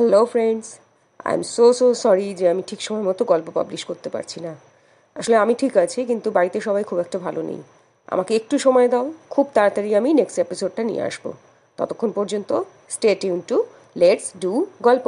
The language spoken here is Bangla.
hello friends I am so so sorry যে আমি ঠিক সময় মতো গল্প পাবলিশ করতে পারছি না আসলে আমি ঠিক আছি কিন্তু বাড়িতে সবাই খুব একটা ভালো নেই আমাকে একটু সময় দাও খুব তাড়াতাড়ি আমি নেক্সট এপিসোডটা নিয়ে আসবো ততক্ষণ পর্যন্ত stay tune to let's do গল্প